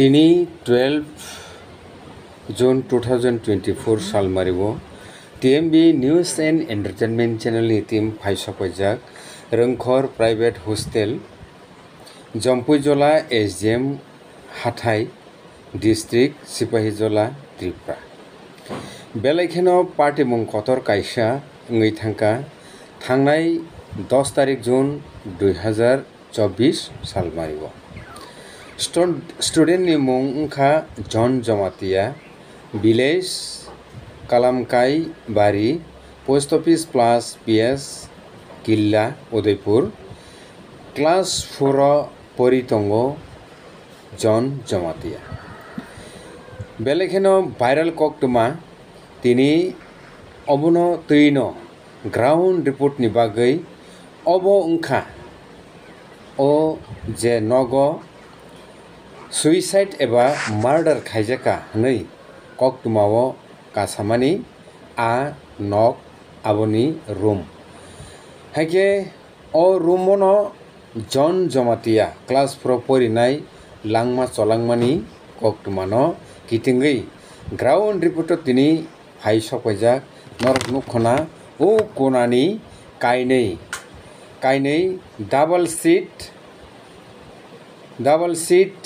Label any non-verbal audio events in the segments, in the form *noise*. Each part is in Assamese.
তিনি twelve June two thousand twenty four চাল মাৰিব T M B news and entertainment channel নীতিম ফাইছ পৰ্যায়ক ৰংঘৰ private hostel Jampuijala S D M হাথাই ডিষ্ট্ৰিক্ট চিপাহীজলা ত্ৰিপুৰা বেলেগখেনৰ পাৰ্টি মংকটৰ কাইছা ঙৈথাংকা থাংনাই দহ তাৰিখ জুন দুহেজাৰ চৌব্বিছ চাল মাৰিব સ્ટુડન્ટની મુંખા জন জমাতিয়া ভিলেজ কালামকাই বাড়ি post office plus PS Killa Udaipur class four পরিতঙ্গ জন জমাতিয়া বেলেখেন ভাইরাল ককটমা তিনি অবন তৈন গ্রাউন্ড রিপোর্টনি বাগৈ অব ওংখা ও যে নগ সুইসাইড सुइसाइड एबा मार्डार खायजाखानै कक्टमाव कासामानि आ नक आबनि रुम हाइके अ रुमनो জন জমাতিয়া ক্লাস ফ্র পরিনাই লাংমা চলাংমানি কক্টমানো কিটিঙ্গি গ্রাউন্ড রিপোর্ট তিনি হাই সকাইজাক নরক নুখনা ও কোনানি কাইনেই কাইনেই double seat double seat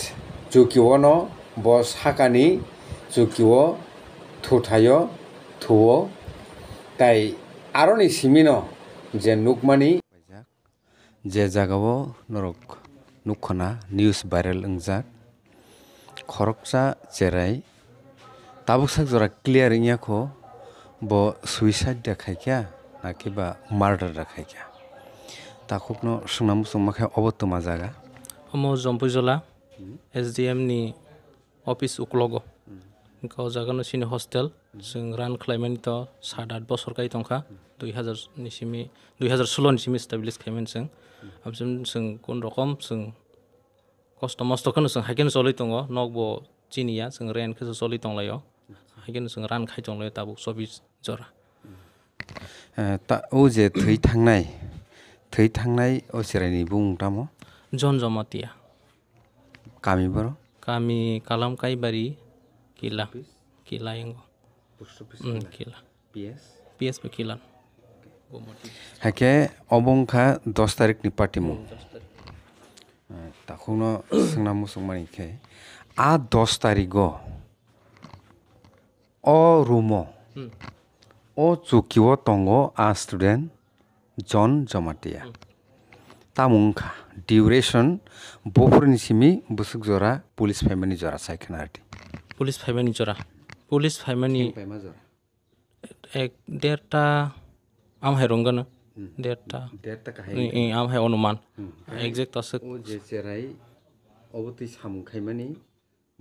chukiwo no bo sakani chukiwo thuthayo thuo তাই আরও নি সিমিনো যে নুকমানি যে জাগাও নরক নুখনা নিউজ ভাইরাল ওংজাক খরকচা চেরাই তাবুকসাক জরা ক্লিয়ার ইয়াখো ব সুইসাইড দেখাইকা নাকি বা মার্ডার দেখাইকা তাকুকনো সুনাম সুমাখায় অবর্তমা জাগা অমো জম্পুজলা एस डी एम नि अफिस उक्लगो जागोन सिनि हस्टेल जों रान खालामनानै त' सात आठ बसर गाय थंखा दुइ हाजारनि सिमि दुइ हाजार सोल्लनि सिमि इस्टाब्लिस खालामो जों आरो जों जों कुन रकम जों कस्त' मस्त'खौनो जों हाइकेन सलै दङ नगब' चिनिया जों रेन्टखौसो सलै दंलायो हाइकेन जों रान खाय दंलायो दाबो सब्बिस जरा ओ जे थै थांनाय थै थांनाय असेरायनि बुं दामो जनजमतिया কামি bro কামি Kalam kai bari kila kila yang mm, kila PS PS pe অবংখা দশ তারিখ নি পাটিমু তাখন সোনা মুসলমান খে আ দশ তারিখ অ রুম অ চুকিও তঙ্গ আ স্টুডেন্ট জন জমাতিয়া তামুংখা डिउरेसन सिमी बुसुक जरा पुलिस फाइमानि जरा सायखोनारदि पुलिस फाइमानि जरा पुलिस फाइमानि एक देरता आमहाय रंगोनो देरता देरता काहाय आमहाय अनुमान एग्जैक्ट असो जेराय अबति सामुखायमानि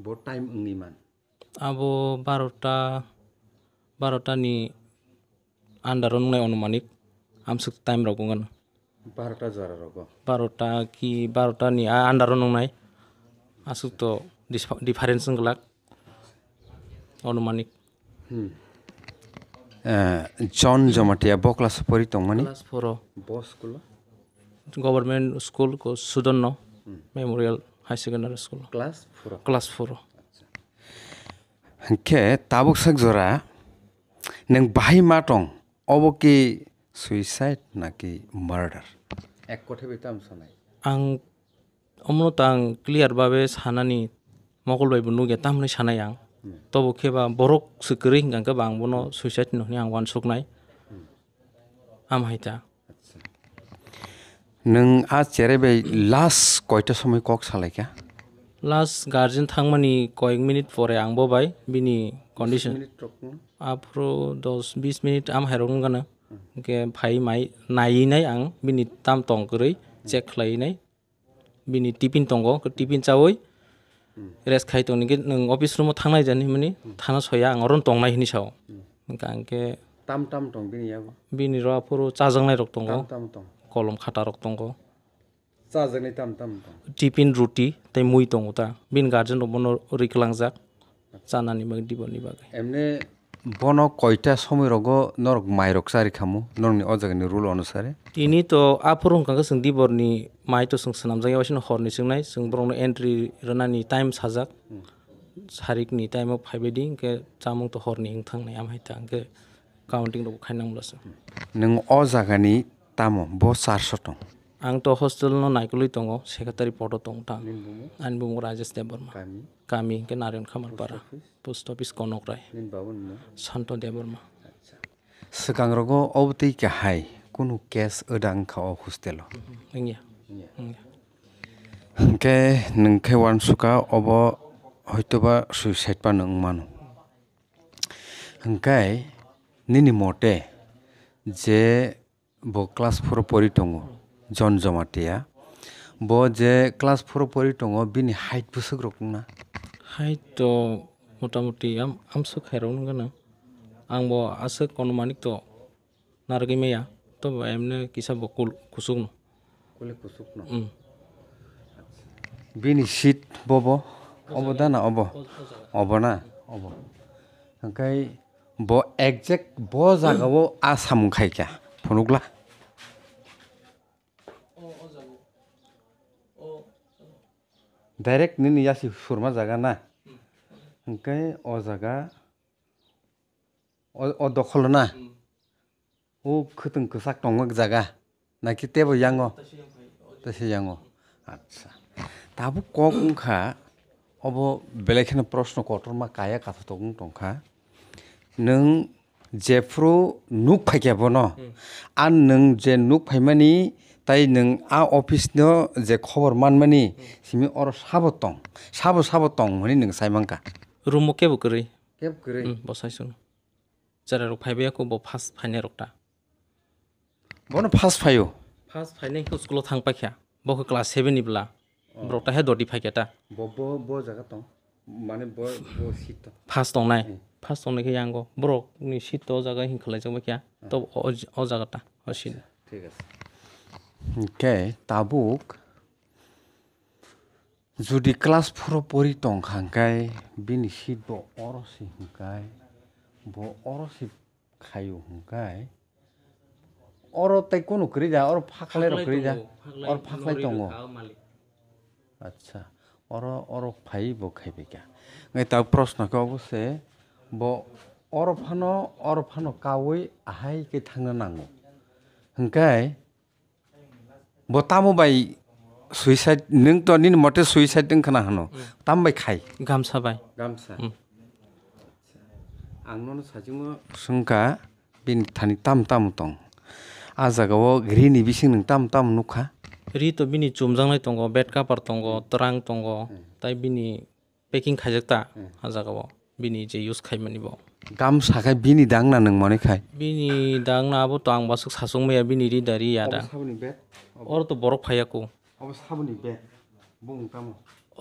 बो टाइम अंनिमान अब 12टा 12टानि आन्डाराव नुनाय अनुमानिक आमसुक टाइम रावगोन বাৰটা জোৱাৰ বাৰটা কি বাৰটা নি আণ্ডাৰো নাই আছোতো ডিফাৰেঞ্চ গিলাক অনুমানিক জন জমাতিয়া ব ক্লাছ পঢ়ি তং মানে স্কুল গভৰ্ণমেণ্ট স্কুল চুদন্ন memorial high secondary school class four class four কে তাবক চাক জৰা নাই মাতং অবকি সুইসাইড নাকি মার্ডার এক কথায় বেতো আমি সানাই आं अमनत आं क्लियार बाबे सानानि मगलबायबो नुगे तामनि सानाय आं तबो खेबा बरक सुकरि हिंगा गोबां बनो सुइसाइड नहनि आं वान सुकनाय आम हाइता नों आ चेरेबे लास्ट कयटा समय कक सालायखा लास्ट गार्जेन थांमानि कयेक मिनिट परे आं बबाय बिनि कन्डिसन आफ्रो दस बिस मिनिट आम हाइरं गानो के भाई माय नाय नै आं बिनि ताम तंगरै चेक खलाय नै बिनि टिफिन तंगो क टिफिन चावै रेस खाय तंग नि न ऑफिस रूम थांनाय जानि मनि थाना सया आं रन तंगनाय हिनि साव गांके ताम ताम तंग बिनि याव बिनि रा फरो चाजांनाय रक तंगो ताम तंग कलम खाटा रक तंगो चाजांनाय ताम ताम टिफिन रुटी तै मुइ तंगो ता बिन गार्जन रबनो रिखलांजा जानानि मग दिबनि बागै एमने बन कयटा समय रग नर माइरग सारी खामु नरनि अजागनि रुल अनुसारे इनि तो आफुरुं खांग सों दिबरनि माइ तो सों सनाम जायो सिन हरनि सोंनाय सों ब्रोन एन्ट्रि रनानि टाइम साजाक सारिकनि टाइम अफ फाइबेदि के चामुं तो हरनि इं थांनाय आमाय थांगे काउन्टिं लोग खायनांलासो नों अजागनि तामो बो सारसतों आंथ' हस्टेलनो नायगुलि दङ सेक्रेटारि पदआव दं दा आंनि बुङो राजेश देबर्मा गामि नारेन खामारपारा पोस्ट अफिस कनकराय सान्त देबर्मा सिगां रगो अवतै गाहाय कुनु केस ओदांखाव हस्टेल नोंनिया के नोंखाय वान सुका अब हयतोबा सुइसाइड बा नों मानो ओंखाय निनि मते जे bo class 4 pori tongo जनजमातिया ब जे क्लास फोर परि दङ बिनि हाइट बोसोग्रोना हाइट मोटामुटि आम आमसो खाइरावनो गोनां आंबो आसो कन मानिक त' नारगैमाया त' एमनो किसा बकुल खुसुक कुलि खुसुक बिनि सिट बब अब दाना अब अब ना अब ओंखाय ब एक्जेक्ट ब जागाव आसाम खायखा फनुग्ला डायरेक्ट नहीं नहीं यासी सुरमा जगह ना उनके ओ जगह ओ ओ दखल ना ओ कितन कुसा टोंगक जगह ना कितने वो यंगो तो शे यंगो अच्छा तब कौन का अब बेलेखन प्रश्न कोटर में काया कथा तो उन टों का नंग जेफ्रो नुक्क है क्या बोलो आ नंग जे नुक्क है मनी তাই নং আ অফিস যে খবর মানমানি সিমি অর সাবো তং সাবো সাবো তং হই নং সাইমাঙ্কা রুমো কেব করি কেব করি বসাইছন জারা রো ফাইবে কো ব ফাইনে রকটা বন ফাস্ট ফাইও ফাস্ট ফাইনে স্কুল থাং পাখিয়া ব কো ক্লাস 7 নিবলা ব্রটা হে দডি ফাইকেটা ব মানে ব ব সিট ফাস্ট তং নাই ফাস্ট নি সিট ও জায়গা তো ও অসিন ঠিক আছে কে তাবুক যদি ক্লাছ ফোৰ পৰি টংখাংকাই বিনি শীত ব অৰচি শুকাই ব অৰচি খাই শুকাই অৰ তাইকো নকৰি যা অৰ ফাকলাই নকৰি যা অৰ ফাকলাই টঙ আচ্ছা অৰ অৰ ফাই ব খাই বিকা তাৰ প্ৰশ্নকে অৱশ্যে ব অৰফানো অৰফানো কাৱৈ আহাইকে থাকিব নাঙো হংকাই बो त सुइस न तिन मते सुइसइड खाना हुनो त खाइम आउनु सङ्ख्या वि तिनी विष ताम तुखा रि तल तेड कापार तो तरङ तगो त वि पेकिङ खाजा हजगाउ বিনি যে ইউজ খাইমানিব গামছাকে বিনি দাং না নমানে খাই বিনি দাং না বতো আং বাসক সাসং মিয়া বিনি রি দারি ইয়াদা ওর তো বড় ফায়াকো অব সাবনি বে বং কাম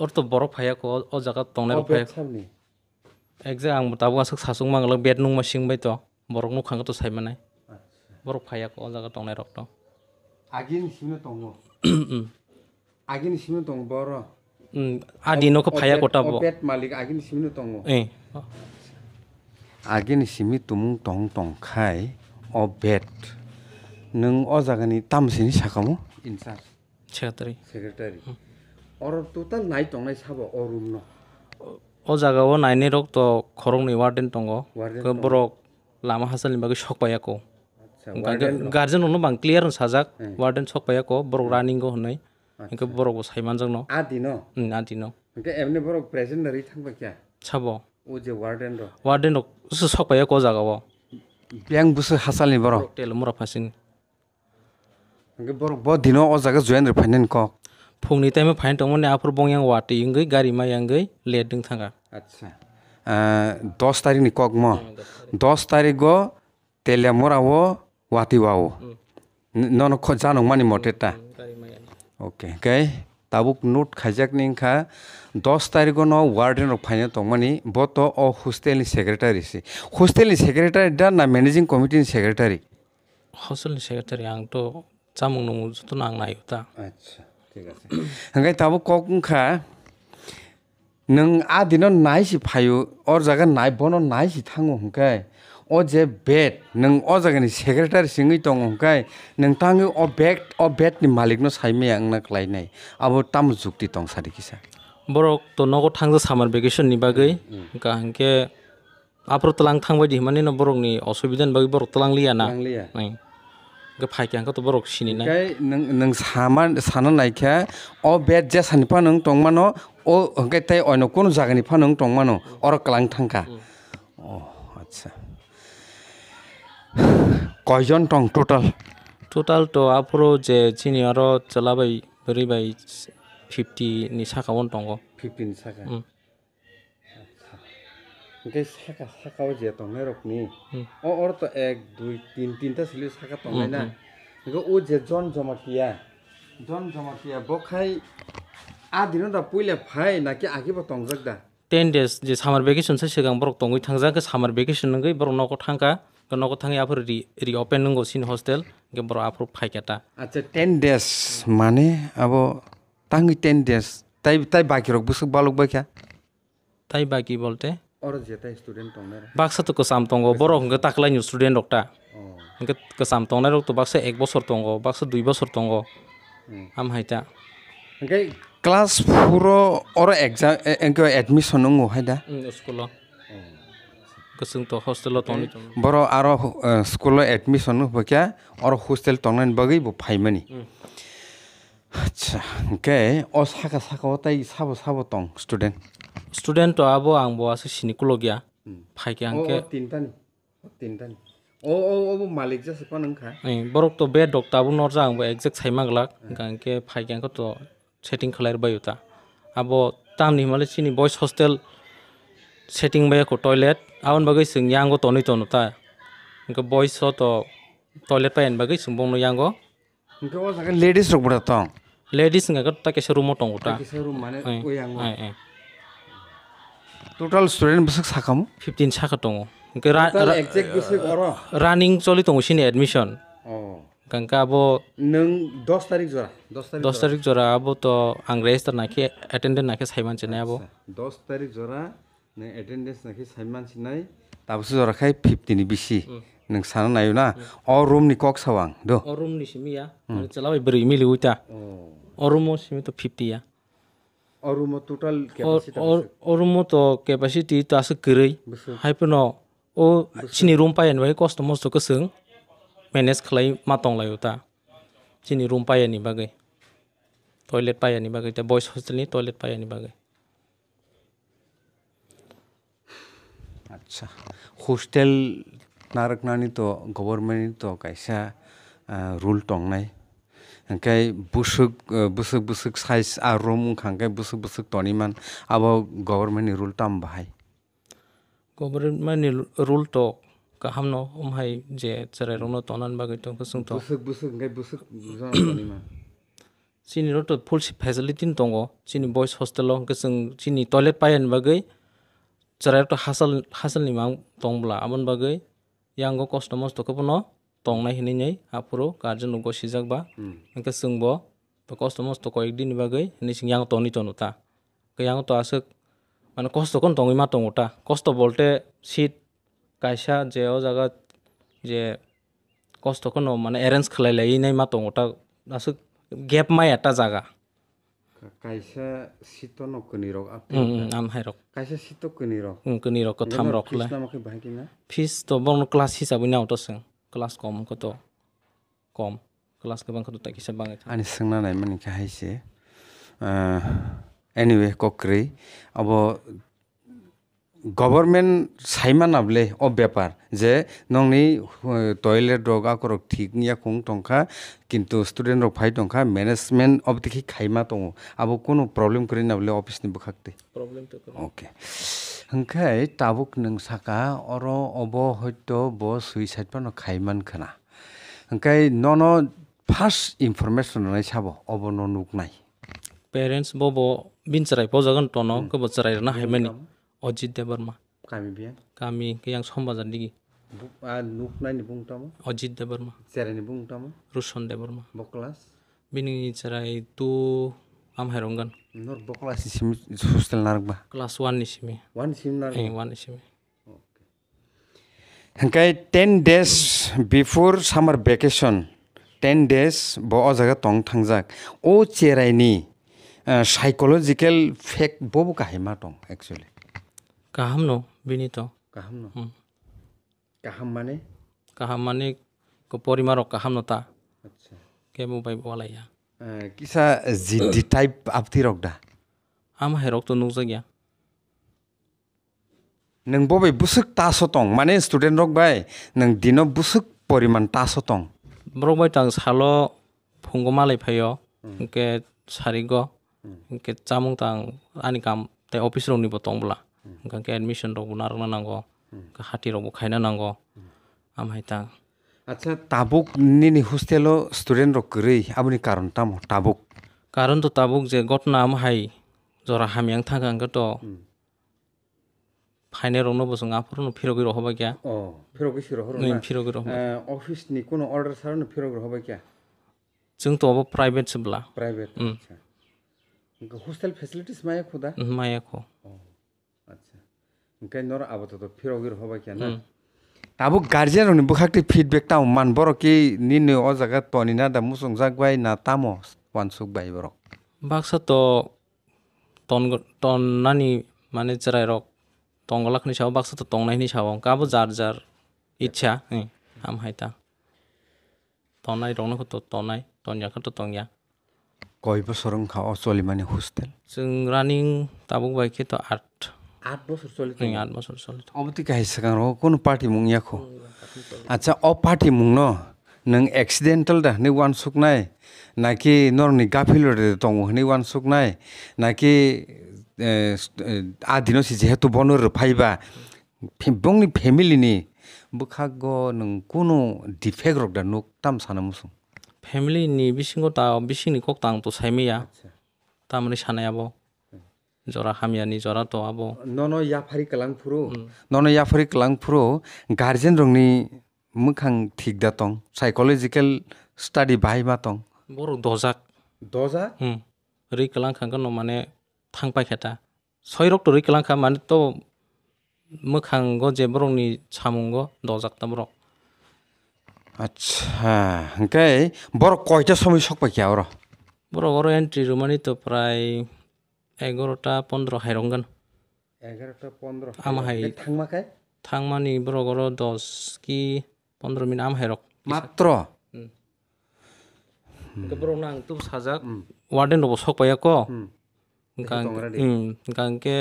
ওর তো বড় ফায়াকো ও জায়গা টংনে রফে সাবনি এক যে আং বতাবো আসক সাসং মাংল বেদ নং মাসিং বাই তো বড় নু খাং তো সাই মানে বড় ফায়াকো ও জায়গা টংনে রক্ত আগিন সিনে টংগো আগিন সিনে টং বড় আগেনি চিমি তুমুং টং টংখাই অবেদ নং অজাগানি তামচিনি চাকামু ইনচাৰ্জাৰীটাৰী নাই টং নাই চাব অৰুণ অ জাগাও নাইনে ৰক তো খৰংনি ৱাৰ্ডেন দং বৰক লামা হাচালনি বাকী চক পাই আকৌ গাৰ্জেনো বাং ক্লিয়াৰ সাজাক ৱাৰ্ডেন চক পাই আকৌ বৰক ৰানিংগ হয় इनके बरक साइमान जोंनो न आदि न आदि न इनके एमने बरक प्रेजेंट नरि थांबा क्या छबो ओ जे वार्डन रो वार्डन सो सखया को जागाव ब्यांग बुसु हासालनि बर टेल मुरा फासिन इनके बरक ब दिनो ओ जागा जयन रे फाइनेन को फुंनि टाइम फाइन दङ ने आफोर बोंयां वाटे इंगै गारि मा लेट दं थांगा आच्छा दस तारिख नि कक म दस तारिख गो तेले मोरा वो न न ख जानो मानि मटेटा अके गाय दाबुक नोट खाजाकनि खा दस तारीख न वार्डन अफ फाइन दंमानि बत अ हस्टेल सेक्रेटारी से हस्टेल सेक्रेटारी दा ना मेनेजिंग कमिटी नि सेक्रेटारी हस्टेल नि सेक्रेटारी आं तो चामुं न मुज तो नांग नायो ता अच्छा ठीक आसे गाय दाबुक कक खा नों आ दिन नायसि फायो अर जागा नायबोन नायसि थांगु हंकाय o je bed nung o jagani secretary singi tong onkai nung tangi o bed o bed ni malik no sai me ang nak lai nai abo tam jukti tong sari kisa borok to nogo thang jo summer vacation ni bagai ka hanke apro talang thang ba di mani no borok ni osubidan bagai borok talang liya na nai ga phai kyang ka to borok sini nai kai nung nung summer sana nai kya o bed je san pa nung tong mano o hanke tai oino kono jagani pa nung tong mano or kalang thang ka o acha *sighs* কয়জন টং টোটাল টোটাল তো আপুরো যে চিনি আর চালাবাই বেরি বাই ফিফটি নি সাকা বন টং ফিফটি নি সাকা গে সাকা সাকাও যে তো মে রকনি ও ওর তো এক দুই তিন তিনটা ছিল সাকা তো না গো ও যে জন জমাতিয়া জন জমাতিয়া বখাই আ দিন দা পুইলে ভাই নাকি আগিব টং জাগদা টেন ডেজ যে সামার ভেকেশন সে সেগাং বরক টংই থাঙ্গজাকে সামার ভেকেশন নগই বরক নক থাঙ্গা নগদ থাকে আপুনি ৰি ৰিঅপেন নগৈ চিন হোষ্টেল বৰ আপুনি ফাইকেটা আচ্ছা টেন ডেজ মানে আব তাঙি টেন ডেজ তাই তাই বাকী ৰখ বুজি বালুক বাকী তাই বাকী বলতে বাক্সাটো কচাম তংগ বৰ সংকে তাকলাই নিউ ষ্টুডেণ্ট ডক্টা সংকে কচাম তং নাই ৰখ বাক্সা এক বছৰ তংগ বাক্সা দুই বছৰ তংগ আম হাইতা ক্লাছ ফ'ৰ অৰ এক্সাম এনেকৈ এডমিশ্যন নহয় দা স্কুলত বৰ স্কুল স্কুলৰ এডমিশ্যন হকীয়া আৰু হোষ্টেল টনাইন বগেই ফাইমানি আচ্ছা অ চাকা তাই চাব চাব টং ষ্টুডেণ্ট ষ্টুডেণ্ট আব আং আছে চিনিকলগীয়া ফাইকে আংকে তিনিটানি তিনিটানি বৰক তো বে ডক্টৰবো নৰজা আংবো একজেক্ট চাইমাগলাক গানকে ফাইকে তো চেটিং খেলাই বাই আব তাম নিমালে চিনি বয়েছ হোষ্টেল सेटिंग बै को टॉयलेट आउन बगे सिंग यांगो तो नहीं तो नुता इनको बॉयस सो तो टॉयलेट पे इन बगे सुबंग नो यांगो इनको वो जगह लेडीज रुक बढ़ता हूँ लेडीज ने कर ताकि शरू मोटों उठा टोटल स्टूडेंट बस एक साखा फिफ्टीन साखा इनके रानिंग चली तो उसी ने एडमिशन कंका अबो नंग दस तारीख जोरा दस तारीख जोरा अब तो अंग्रेज तो ना के अटेंडेंट ना के साइमन चेने अबो दस तारीख जोरा नों एटेन्डेन्स नाखि सानै मानसि नाय दाबसो जराखै फिफ्टिनि बिसि नों सानो नायो ना अ रुमनि कक साव आं दो अ रुमनि सिमिया चलाबाय बोरै मिलि उता अ रुमो सिमि त फिफ्टिया अ रुमो टोटल केपासिटी अ रुमो त केपासिटी त आसे गोरै हाइपन अ सिनि रुम पायन बाय कस्ट मस्ट क सों मेनेज खलाय मातों लायो ता सिनि रुम पायनि बागै टॉयलेट पायनि बागै त बॉयस हॉस्टेलनि टॉयलेट पायनि बागै আচ্ছা हस्टेल नारकनानि तो गभर्नमेन्टनि तो कायसा रुल टंनाय ओंखाय बुसुक बुसुक बुसुक साइज आरो मुंखांखाय बुसुक बुसुक टनिमान आबो गभर्नमेन्टनि रुल टाम बाहाय गभर्नमेन्टनि रुल तो गाहाम न हमहाय जे जेरै रनो टनान बागै तो बुसुक तो बुसुक बुसुक ओंखाय बुसुक टनिमान सिनि रत फुल फेसिलिटि दङ सिनि बयस हस्टेलाव जों सिनि टयलेट पायन बागै जरायथ' हासल हासलनि मा दंब्ला आमोन बागै यांग' कस्त' मस्त'खौबो दंनाय होनैनै आफुरु गार्जेन नंग' सिजाकबा नोंखो सोंबो त' कस्त' मस्त' कय दिननि बागै होनै सिं यांग' टनि टनुता गैयांग' टआसो माने कस्त'खौ दङै मा दङता कस्त' बलते सिट गायसा जेव जागा जे कस्त'खौ न माने एरेन्ज खालायलायैनाय मा दङता दासो गेप माइ एटा जागा kaisa sito no kunirok ape mm, mm, am hairok kaisa sito kunirok mm, kunirok ko thamrok la fees to bong class hisabu na auto sang class kom ko to kom class ko bang ko ta kisa bang ani sang na nai mani ka haise ah, anyway kokri abo government চাইমা নাবলে অ বেপাৰ যে নংনি টয়লেট দৰকাৰ কৰক ঠিক নিয়া খুং টংখা কিন্তু ষ্টুডেণ্টক ভাই টংখা মেনেজমেণ্ট অব দেখি খাইমা তঙ আবো কোনো প্ৰব্লেম কৰি নাবলে অফিচ নি বখাক দে অ'কে হংখাই তাবুক নং চাকা অৰ অব সত্য ব চুইচাইড পৰা খাইমান খানা হংকাই ন ন ফাৰ্ষ্ট ইনফৰমেশ্যন নাই চাব অব ন নুক নাই পেৰেণ্টছ বব বিনচৰাই পাওঁ যাগোন টনক বচৰাই হাইমানি অজিত দেৱৰ্মা কামি কিয়াং চম্বাজাৰ নেকি অজিত দেৱৰ্মা ৰোচন দেৱৰ্মা বকলাচ বিনি চেৰাই টু আম হেৰংগান হোষ্টেল নাৰাখবা ক্লাছ ওৱান নিচিমি ওৱান নিচিমি হেংকাই ten days before summer vacation ten days ব অ জেগা টং থাংজাক অ' চেৰাইনি চাইক'লজিকেল ফেক্ট বহু কাহিমা টং একচুৱেলি কাহামনো বিনীত কাহাম কাহাম মানে কাহাম মানে পৰিমাৰক কাহাম নতা কে মোৰ টাইপ আপতি দা আমাৰ হেৰকটো নুজাগিয়া নং ববে বুসুক তাসো তং মানে স্টুডেন্ট রক বাই নং দিন বুসুক পরিমাণ তাসো তং রক কে সারিগো কে চামুং আনি কাম তাই অফিস নিব তং ओंखायनो एडमिसन रावबो नारना नांगौ हाथि रावबो खायना नांगौ आमाय था আচ্ছা টাবুক নিনি হোষ্টেলো ষ্টুডেণ্ট ৰকৰেই আপুনি কাৰণ তাম টাবুক কাৰণটো টাবুক যে ঘটনা হাই জৰা হামিয়াং থাকাংগত ফাইনেলৰ বচোন আপোনাৰ ফিৰগী ৰহবা কিয়া ফিৰগী অফিচনি কোনো অৰ্ডাৰ চাৰ ফিৰগী ৰহবা কিয়া যোনটো অলপ প্ৰাইভেট চবলা প্ৰাইভেট হোষ্টেল ফেচিলিটিছ মায়ে খুদা মায়ে খো পেনর আপাতত ফিরগির হবে কেন তাবো গার্জিয়ান রনি বুখাকটি ফিডব্যাক তাও মান বড় কি নিনে ও জায়গা তনি না দা মুসং জাগবাই না তামো ওয়ান সুক বাই বড় বাক্সা তো তন তন নানি মানে জেরাই রক তঙ্গলাখনি সাও বাক্সা তো তংনাইনি সাও কাবো যার যার ইচ্ছা হ্যাঁ আম হাইতা তনাই রনখো তো তনাই তনিয়াখো তো তংয়া কয় বছর খাওয়া চলি মানে হোস্টেল जों रानिं ताबुक बाइखे तो आठ आठ बस चलिथ्यो अब त कहाँ हो कुन पार्टी मुङ यहाँको अच्छा अ पार्टी मुङ न नों एक्सिडेन्टल दाने वान सुखनाय ना कि नरनि गाफिल दङनि वान सुखनाय ना कि आदिनस जेहेतु बनो रोफायबा बंनि फेमिलिनि बखाग नों कुनु डिफेक्ट रकदा नुक सानो मुसु फेमिलिनि बिसिङो ता बिसिङनि कक तां तो सायमिया तामनि सानायाबो जरा खामियानि जरा तब नन' याफारि कलांफुरु नन' याफारि कलांफुरु गार्जेन रंनि मोखां थिग दा दं साइक'लजिकेल स्टाडि बाहायबा दं बर' दजाक दजा ओरै कलांखांगोन माने थांबाय खेता सय रक्त ओरै कलांखा माने त' मोखांग' जेबो रंनि सामुंग' दजाक दाम रक आच्छा ओंखाय बर' कयता समय सकबाय क्या र' बर' बर' एन्ट्रि रुमानि त' प्राय এগারোটা পনেরো হাইরং গান আমি থাকমানি বরগর দশ কি পনেরো মিনিট আম হাইরক মাত্র সাজাক ওয়ার্ডেন রব সক পাই কো গানকে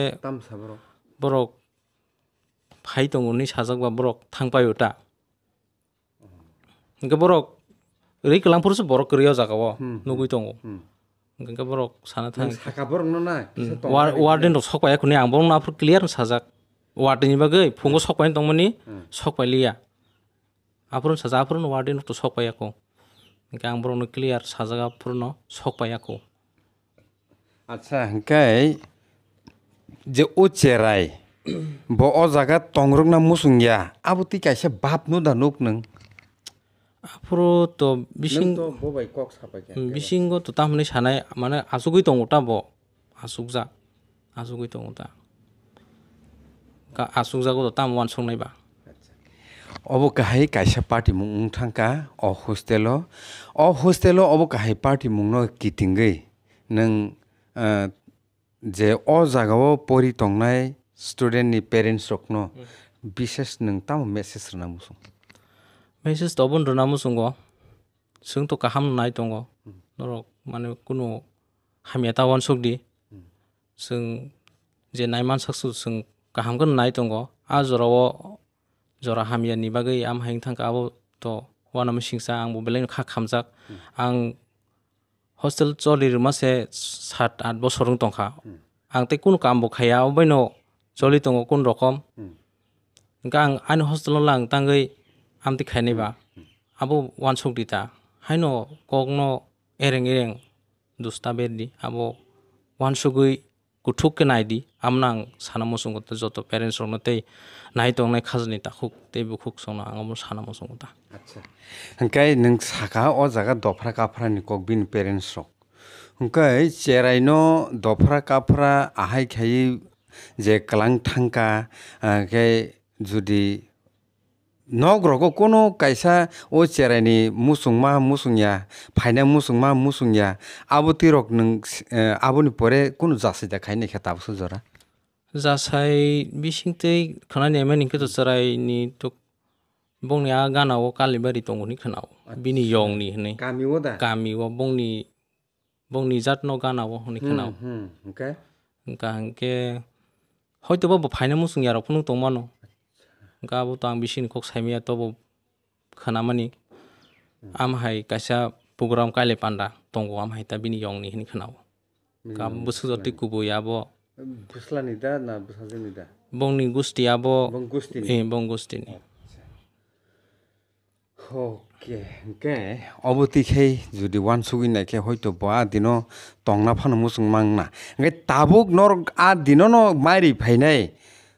বরক ভাই দ নি বৰক বা বৰক থাকবাই ওটা বৰক ওই গলামপুৰ বৰক গৰিয়া জায়গাও নগুই দ gengka borok sana tang saka borok no na war warden rok sokwa yakuni ang borok na apur clear sajak warden ni bagai pungo sokwa ni tongmani sokwa liya apurun sajak apurun warden rok to sokwa yako gengka ang borok no clear sajak apurun no sokwa yako আচ্ছা হংকাই যে ও চেরাই ব অ জাগা টংরক না মুসুংয়া আবতি কাইসে বাপ নো দানুক নং 앞으로또 미싱 미싱 것도 다음에 사나이 আজুগৈ 아수구이 동우다 뭐 아수구자 아수구이 동우다 아수구자고도 다음 완성해 অব কাহাই কাইছা পাৰ্টি মুং থাংকা অ হোষ্টেল অ হোষ্টেল অব কাহাই পাৰ্টি মুং ন কিটিংগৈ নং যে অ জাগাও পৰি টং ষ্টুডেণ্টনি পেৰেণ্টছক ন বিশেষ নং তাম মেছেজ मेसेज तो बंद ना मुसंग सों तो कहम नाय दङ नरक माने कुनु हामिया तावन सखदि सों जे नाय मान सखसु सों कहम गन नाय दङ आ जरव जरा हामिया नि बागै आम हाइं थांका आबो तो वान आम सिंसा आं बबेलै खा खामजाक आं हस्टेल चलिर मासे सात आठ बसर दंखा आं ते कुनु काम बखाया अबैन चलि दङ कुन रकम ओंखा आं आन हस्टेलाव लां तांगै আমি খাইনিবা আবু ওৱান চক দিতা হাই ন কক ন এৰেং এৰেং দুটা বেদ দি আবু ওৱান চকুই গুঠুককৈ নাই দি আমনাং চানামো চুংগতা যত পেৰেণ্টছক নতেই নাই তংনে খাজনি তাকুক বুক বুকুক চং আঙামো চানামো চুংগতা আচ্ছা হেংকাই নং চাকা অ জাগা দফৰা কাফৰানি কক বিন পেৰেণ্টছক হুংকাই চেৰাইন দফৰা কাফৰা আহাই খাই যে কলাং থাংকা যদি nogrogo k u n o kaisa o c h e r a ni musungma musungya phaina musungma musungya abo tirok nung aboni pore k u n o jasai da khaine kheta abso jora jasai bising tei khana ne mani ke to s a r a i ni to bongni a gana o kalibari tongoni khana o bini yong ni n e kami o da kami o bongni bongni jat no gana o n i khana o okay ka ke hoito ba phaina musungya ro k u n o tongmano गाबोथ' आं बिसिनिखौ सायमियाथ' खोनामानि आमहाय कासा program kaile panda tongo am haita bini yongni hin khanao kam busu joti kubu yabo busla ni da na busajin ni da bongni gusti yabo bong gusti ni bong gusti ni okay কে অবতি খেই যদি ওয়ান সুগি নাইকে হয়তো বা দিন টংনা ফানো মুসুং মাংনা তাবুক নর আর দিন মারি ফাইনাই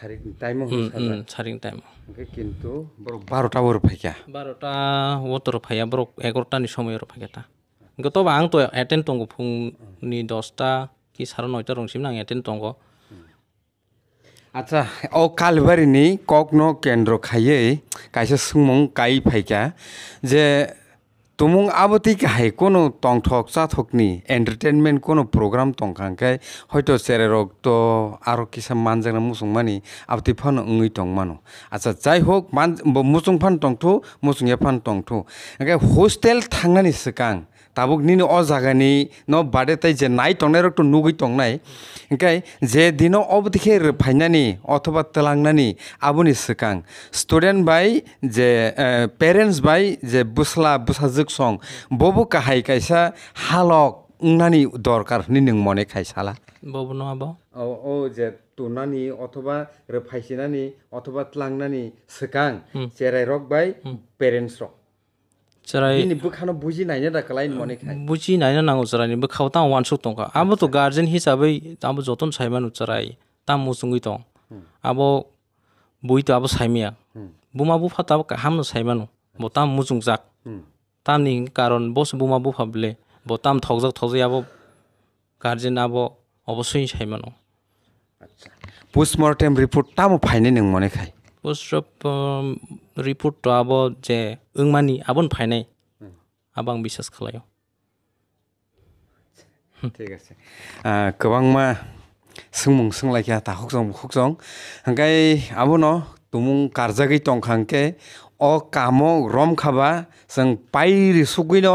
सारिं टाइम किन्तु बरक बर फैया बार'टा अटर फैया बरक एगार'टानि समय फैयाता গতবা আং তো फुंनि দশটা কি সাড়ে নয়টা রংসিম আং এটেন্ড দङ আচ্ছা অ কালবারিনি কক ন কেন্দ্র খাইয়ে কাইসে সুমং কাই ফাইকা যে तुमुंग आबती kahai kono tongthok chathokni entertainment kono program tongkhang khe hoito chererok to aro kisa manjakna musungmani abti phano ongui tongmano acha jai hok man musung phan tongthu musung ye phan tongthu hostel thangnani sikang tabuk nini o jagani no bade tai je nai tongnai rok to nugui tongnai hingkai je dino obdikhe rphainani othoba telangnani aboni sikang student bai je parents bai je busla busajuk song bobo kahai kaisa halok উনানি দরকার নিং মনে খাইসালা বব নহাবা ও ও যে তুনানি অথবা রেফাইসিনানি অথবা ত্লাংনানি সকাং চেরাই রক বাই পেরেন্টস রক चराइ नि बुखाना बुजि नइने दखलाइन मने खै बुजि नइने नांगु चराइ नि भ गार्जेन हिसाबै ताबो जतन सायमान उचराई ता मुसुङी दं आबो बुइ तो आबो साइमिया बुमा बुफा ता हामनो सायमानु बोता मुजुङ जाक तामनि नि कारण बोस बुमा बुफाबले बोताम थख जा थज्याबो गार्जेन आबो अवश्य साइमानो अच्छा पोस्टमार्टम रिपोर्ट तामो मु नों नि बसप रिपोर्ट अब जे उंगमानि आबन फायनाय आबां बिसास खलायो ठीक आसे गोबांमा सोंमुं सोंलायखिया दाखक जों बुखक जों हंगाय आबनो তুমুং কাৰ্যাগী টংখাংকে অ কাম ৰম খাবা চং পাইৰি চুকিন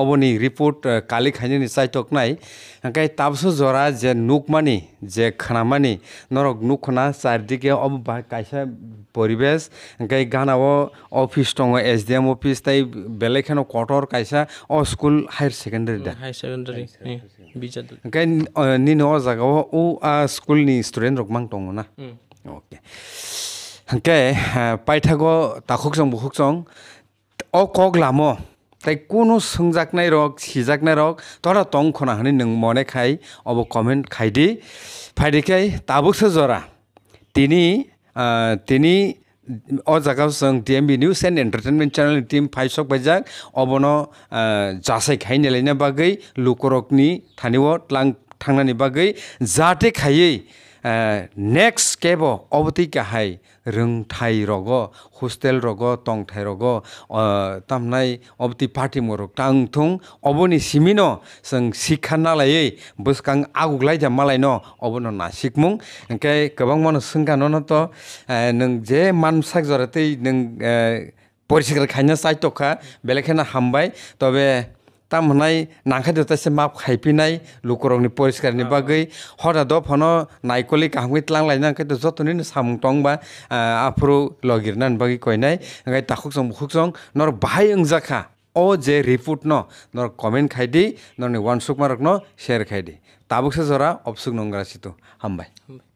অবনি ৰিপৰ্ট কালি খাই নিচাই টক নাই সেনেকৈ তাৰপিছত জৰা যে নোকমানি যে খানামানি নৰক নোক খনা চাৰিদিকে অ কাইছা পৰিৱেশ সেনেকৈ গানাব অফিচ দং এছ ডি এম অফিচ তাই বেলেগ খানো কটৰ কাইছা অ school higher secondary higher secondary সেনেকৈ নি ন জাগাও ও স্কুলনি ষ্টুডেণ্ট ৰকমান দং না okay hankhe paithago takhuk chong bukhuk chong o kok lamo tai kono sungjaknai rok sijaknai rok tora tong khona hani nung mone khai obo comment khai di phaidi kai tabuk se jora tini tini o jagao sung dmb news and entertainment channel team phai sok bajak obono jasai khai nelaina bagai lukorok ni thaniwot lang thangna ni bagai jate khaiye next केब अवती का हाई रिंग थाई रोगो हॉस्टेल रोगो तंग थाई पार्टी मोरो टांग थूं अबोनी सिमिनो संग सिखना लाये बस कंग आगुलाई जा मलाई नो अबोनो ना सिख मुंग इनके कबंग मानो संगा नो जे मान सक जरते नंग पौरिशिकर खाना साइट तो खा बेलेखना हम्बाई तो তাৰমানে নাংখাই দেউতাইছে মাপ খাইফি পিনাই লোকৰংনি পৰিষ্কাৰ নিবা গৈ হঠাৎ ফন নাইকলি কাহুঙি টাং লাগি নাংখাইতো যতনি চাম টং বা আফ্ৰু লগিৰ না নিবা গৈ কইনাই এনেকৈ তাকুক চং মুখুক চং নৰ বাই অংজাখা অ জে ৰিপৰ্ট ন নৰ কমেণ্ট খাই দি নৰ নি মাৰক ন শ্বেয়াৰ খাই দি তাবুকছে জৰা অপচুক নংগাৰাচিতো হাম বাই